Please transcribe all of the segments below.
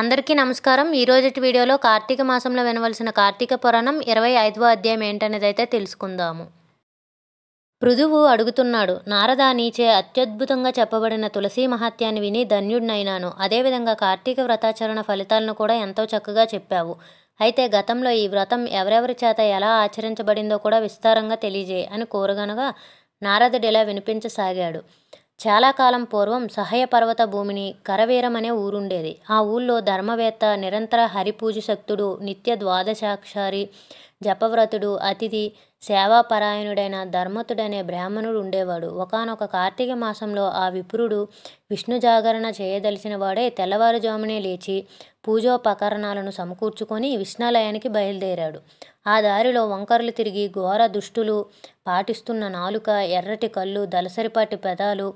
అందరికీ నమస్కారం ఈరోజు వీడియోలో కార్తీక మాసంలో వినవలసిన కార్తీక పురాణం ఇరవై ఐదవ అధ్యాయం ఏంటనేది అయితే తెలుసుకుందాము పృథువు అడుగుతున్నాడు నారద నీచే అత్యద్భుతంగా చెప్పబడిన తులసీ మహాత్యాన్ని విని ధన్యుడినైనాను అదేవిధంగా కార్తీక వ్రతాచరణ ఫలితాలను కూడా ఎంతో చక్కగా చెప్పావు అయితే గతంలో ఈ వ్రతం ఎవరెవరి చేత ఎలా ఆచరించబడిందో కూడా విస్తారంగా తెలియజేయ అని కోరగనగా నారదుడు ఇలా వినిపించసాగాడు చాలా కాలం పూర్వం సహాయ పర్వత భూమిని కరవీరం అనే ఊరుండేది ఆ ఊళ్ళో ధర్మవేత్త నిరంతర హరిపూజ శక్తుడు నిత్య ద్వాదశాక్షారి జపవ్రతుడు అతిథి సేవాపరాయణుడైన ధర్మతుడనే బ్రాహ్మణుడు ఉండేవాడు ఒకనొక కార్తీక మాసంలో ఆ విప్రుడు విష్ణు జాగరణ చేయదలిచిన వాడే తెల్లవారుజామునే లేచి పూజోపకరణాలను సమకూర్చుకొని విష్ణాలయానికి బయలుదేరాడు ఆ దారిలో వంకరలు తిరిగి ఘోర దుష్టులు పాటిస్తున్న నాలుక ఎర్రటి కళ్ళు దలసరిపాటి పెదాలు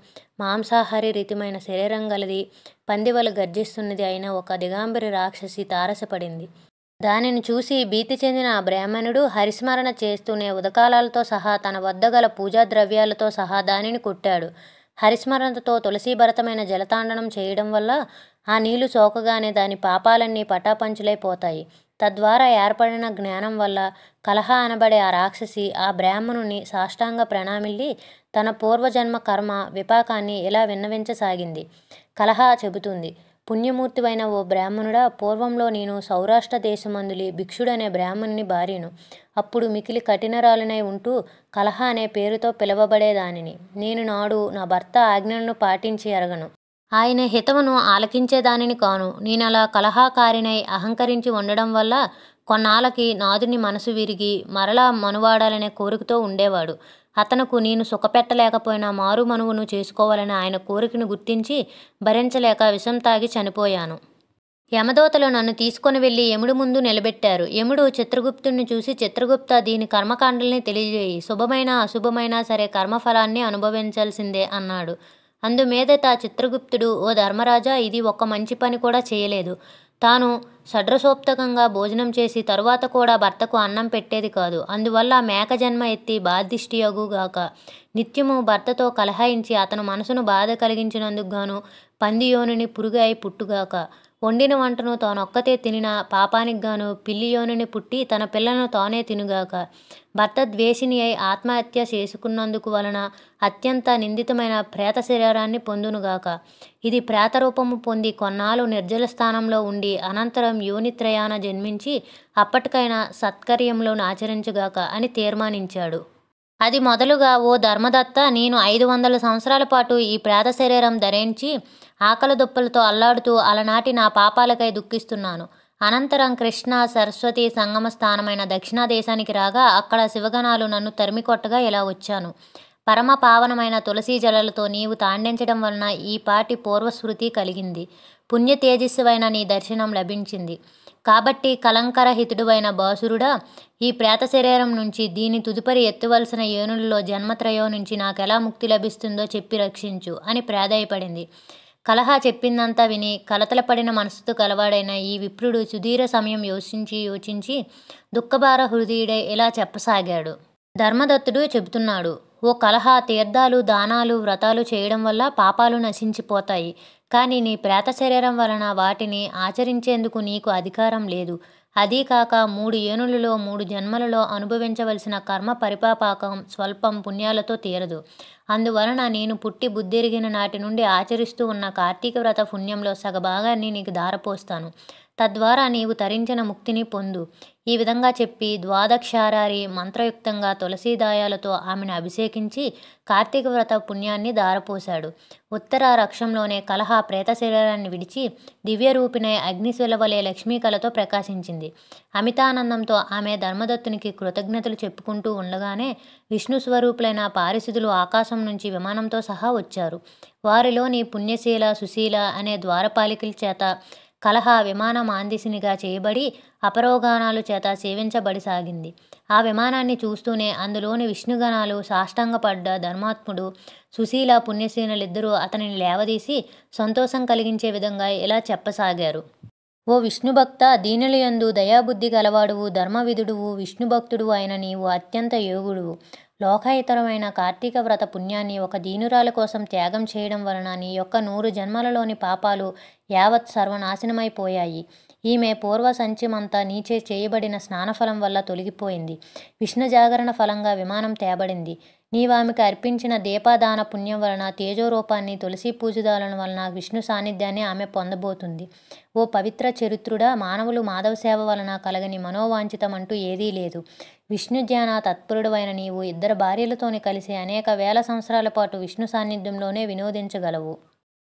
మాంసాహారి రీతిమైన శరీరం గలది పందివలు గర్జిస్తున్నది అయిన ఒక దిగాంబరి రాక్షసి తారసపడింది దానిని చూసి భీతి చెందిన ఆ బ్రాహ్మణుడు హరిస్మరణ చేస్తూనే ఉదకాలాలతో సహా తన వద్ద గల పూజా ద్రవ్యాలతో సహా దానిని కుట్టాడు హరిస్మరణతో తులసీభరతమైన జలతాండనం చేయడం వల్ల ఆ నీళ్లు సోకగానే దాని పాపాలన్నీ పటాపంచులైపోతాయి తద్వారా ఏర్పడిన జ్ఞానం వల్ల కలహ అనబడే ఆ రాక్షసి ఆ బ్రాహ్మణుని సాష్టాంగ ప్రణామిల్లి తన పూర్వజన్మ కర్మ విపాకాన్ని ఇలా విన్నవించసాగింది కలహ చెబుతుంది పుణ్యమూర్తివైన ఓ బ్రాహ్మణుడా పూర్వంలో నేను సౌరాష్ట్ర దేశమందులి భిక్షుడనే బ్రాహ్మణుని భార్యను అప్పుడు మికిలి కఠినరాలునై ఉంటూ కలహ అనే పేరుతో పిలవబడేదానిని నేను నాడు నా భర్త ఆజ్ఞలను పాటించి ఎరగను ఆయన హితమును ఆలకించేదానిని కాను నేనలా కలహాకారినై అహంకరించి ఉండడం వల్ల కొన్నాళ్ళకి నాదుని మనసు విరిగి మరలా మనువాడాలనే కోరికతో ఉండేవాడు అతనుకు నేను సుఖపెట్టలేకపోయినా మనువును చేసుకోవాలని ఆయన కోరికను గుర్తించి భరించలేక విషం తాగి చనిపోయాను యమదోతలు నన్ను తీసుకొని వెళ్ళి యముడు ముందు నిలబెట్టారు యముడు చిత్రగుప్తుని చూసి చిత్రగుప్త దీని కర్మకాండల్ని తెలియజేయి శుభమైన అశుభమైనా సరే కర్మఫలాన్ని అనుభవించాల్సిందే అన్నాడు అందుమీదట చిత్రగుప్తుడు ఓ ధర్మరాజా ఇది ఒక మంచి పని కూడా చేయలేదు తాను షడ్రసోప్తకంగా భోజనం చేసి తరువాత కూడా భర్తకు అన్నం పెట్టేది కాదు అందువల్ల మేక జన్మ ఎత్తి బాధిష్టియగుగాక నిత్యము భర్తతో కలహాయించి అతను మనసును బాధ కలిగించినందుకు గాను పంది యోనిని పురుగాయి పుట్టుగాక వండిన వంటను తానొక్కతే తినిన పాపానికి గాను పిల్లి యోనిని పుట్టి తన పిల్లను తానే తినుగాక భర్త ద్వేషిని అయి ఆత్మహత్య చేసుకున్నందుకు వలన అత్యంత నిందితమైన ప్రేత శరీరాన్ని పొందునుగాక ఇది ప్రేత రూపము పొంది కొన్నాళ్ళు నిర్జల స్థానంలో ఉండి అనంతరం యోనిత్రయాన జన్మించి అప్పటికైనా సత్కర్యంలో ఆచరించుగాక అని తీర్మానించాడు అది మొదలుగా ఓ ధర్మదత్త నేను ఐదు వందల సంవత్సరాల పాటు ఈ ప్రేత శరీరం ధరించి ఆకలి దుప్పలతో అల్లాడుతూ అలనాటి నా పాపాలకై దుఃఖిస్తున్నాను అనంతరం కృష్ణ సరస్వతి సంగమ స్థానమైన దక్షిణ దేశానికి రాగా అక్కడ శివగణాలు నన్ను తరిమికొట్టగా ఇలా వచ్చాను పరమ పావనమైన తులసీ జలలతో నీవు తాండించడం వలన ఈ పాటి పూర్వస్మృతి కలిగింది పుణ్య తేజస్సువైన నీ దర్శనం లభించింది కాబట్టి కలంకరహితుడువైన బాసురుడా ఈ ప్రేత శరీరం నుంచి దీని తుదుపరి ఎత్తువలసిన ఏనులలో జన్మత్రయం నుంచి నాకెలా ముక్తి లభిస్తుందో చెప్పి రక్షించు అని ప్రాధాయపడింది కలహ చెప్పిందంతా విని కలతలపడిన మనసుతో కలవాడైన ఈ విప్రుడు సుధీర సమయం యోచించి యోచించి దుఃఖభార హృదయుడే ఇలా చెప్పసాగాడు ధర్మదత్తుడు చెబుతున్నాడు ఓ కలహ తీర్థాలు దానాలు వ్రతాలు చేయడం వల్ల పాపాలు నశించిపోతాయి కానీ నీ ప్రేత శరీరం వలన వాటిని ఆచరించేందుకు నీకు అధికారం లేదు అదీకాక మూడు ఏనులలో మూడు జన్మలలో అనుభవించవలసిన కర్మ పరిపాపాకం స్వల్పం పుణ్యాలతో తీరదు అందువలన నేను పుట్టి బుద్ధిరిగిన నాటి నుండి ఆచరిస్తూ ఉన్న కార్తీక వ్రత పుణ్యంలో సగభాగాన్ని నీకు దారపోస్తాను తద్వారా నీవు తరించిన ముక్తిని పొందు ఈ విధంగా చెప్పి ద్వాదక్షారారి మంత్రయుక్తంగా తులసీదాయాలతో ఆమెను అభిషేకించి కార్తీక వ్రత పుణ్యాన్ని దారపోశాడు ఉత్తర రక్షంలోనే కలహ ప్రేత శరీరాన్ని విడిచి దివ్యరూపిణై అగ్నిశిలవలే కలతో ప్రకాశించింది అమితానందంతో ఆమె ధర్మదత్తునికి కృతజ్ఞతలు చెప్పుకుంటూ ఉండగానే విష్ణు స్వరూపులైన పారిశుధులు ఆకాశం నుంచి విమానంతో సహా వచ్చారు వారిలోని పుణ్యశీల సుశీల అనే ద్వారపాలికల చేత కలహా విమాన మాందిసినిగా చేయబడి అపరోగానాలు చేత సేవించబడిసాగింది ఆ విమానాన్ని చూస్తూనే అందులోని విష్ణుగణాలు సాష్టాంగపడ్డ ధర్మాత్ముడు సుశీల పుణ్యశీనులిద్దరూ అతనిని లేవదీసి సంతోషం కలిగించే విధంగా ఇలా చెప్పసాగారు ఓ విష్ణుభక్త దీనులయందు దయాబుద్ధి గలవాడువు ధర్మవిధుడువు విష్ణుభక్తుడు అయిన నీవు అత్యంత యోగుడువు లోకాయుతరమైన కార్తీక వ్రత పుణ్యాన్ని ఒక దీనురాల కోసం త్యాగం చేయడం వలన నీ యొక్క నూరు జన్మలలోని పాపాలు యావత్ సర్వనాశనమైపోయాయి ఈమె పూర్వ సంచిమంతా నీచే చేయబడిన స్నానఫలం వల్ల తొలగిపోయింది విష్ణు జాగరణ ఫలంగా విమానం తేబడింది నీవామెకు అర్పించిన దీపాదాన పుణ్యం వలన తేజోరూపాన్ని తులసి పూజదాలను వలన విష్ణు సాన్నిధ్యాన్ని ఆమె పొందబోతుంది ఓ పవిత్ర చరిత్రుడా మానవులు మాధవ సేవ వలన కలగని మనోవాంఛితం అంటూ ఏదీ లేదు విష్ణు ధ్యాన తత్పరుడవైన నీవు ఇద్దరు భార్యలతోనే కలిసి అనేక వేల సంవత్సరాల పాటు విష్ణు సాన్నిధ్యంలోనే వినోదించగలవు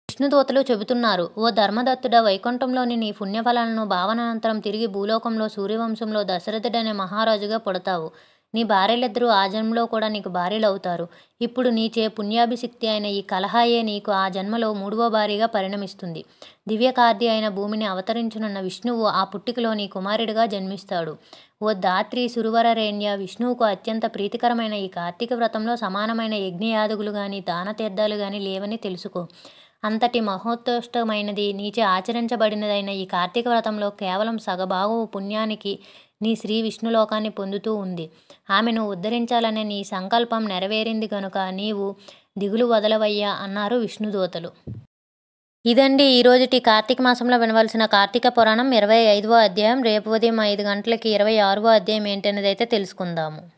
విష్ణుదూతలు చెబుతున్నారు ఓ ధర్మదత్తుడ వైకుంఠంలోని నీ పుణ్యఫలాలను భావనంతరం తిరిగి భూలోకంలో సూర్యవంశంలో దశరథుడనే మహారాజుగా పుడతావు నీ భార్యలిద్దరూ ఆ జన్మలో కూడా నీకు భార్యలు అవుతారు ఇప్పుడు నీచే పుణ్యాభిశక్తి అయిన ఈ కలహాయే నీకు ఆ జన్మలో మూడవ భారీగా పరిణమిస్తుంది దివ్యకార్తి అయిన భూమిని అవతరించనున్న విష్ణువు ఆ పుట్టికలో నీ కుమారుడిగా జన్మిస్తాడు ఓ దాత్రి సురువరరేణ్య విష్ణువుకు అత్యంత ప్రీతికరమైన ఈ కార్తీక వ్రతంలో సమానమైన యజ్ఞయాదుగులు కానీ దాన తీర్థాలు కానీ లేవని తెలుసుకో అంతటి మహోత్కృష్టమైనది నీచే ఆచరించబడినదైన ఈ కార్తీక వ్రతంలో కేవలం సగభాగవు పుణ్యానికి నీ స్త్రీ విష్ణులోకాన్ని పొందుతూ ఉంది ఆమెను ఉద్ధరించాలనే నీ సంకల్పం నెరవేరింది గనుక నీవు దిగులు వదలవయ్యా అన్నారు విష్ణుదూతలు ఇదండి ఈరోజుటి కార్తీక మాసంలో వినవలసిన కార్తీక పురాణం ఇరవై ఐదవ అధ్యాయం రేపు ఉదయం ఐదు గంటలకి ఇరవై ఆరవ అధ్యాయం ఏంటనేది అయితే తెలుసుకుందాము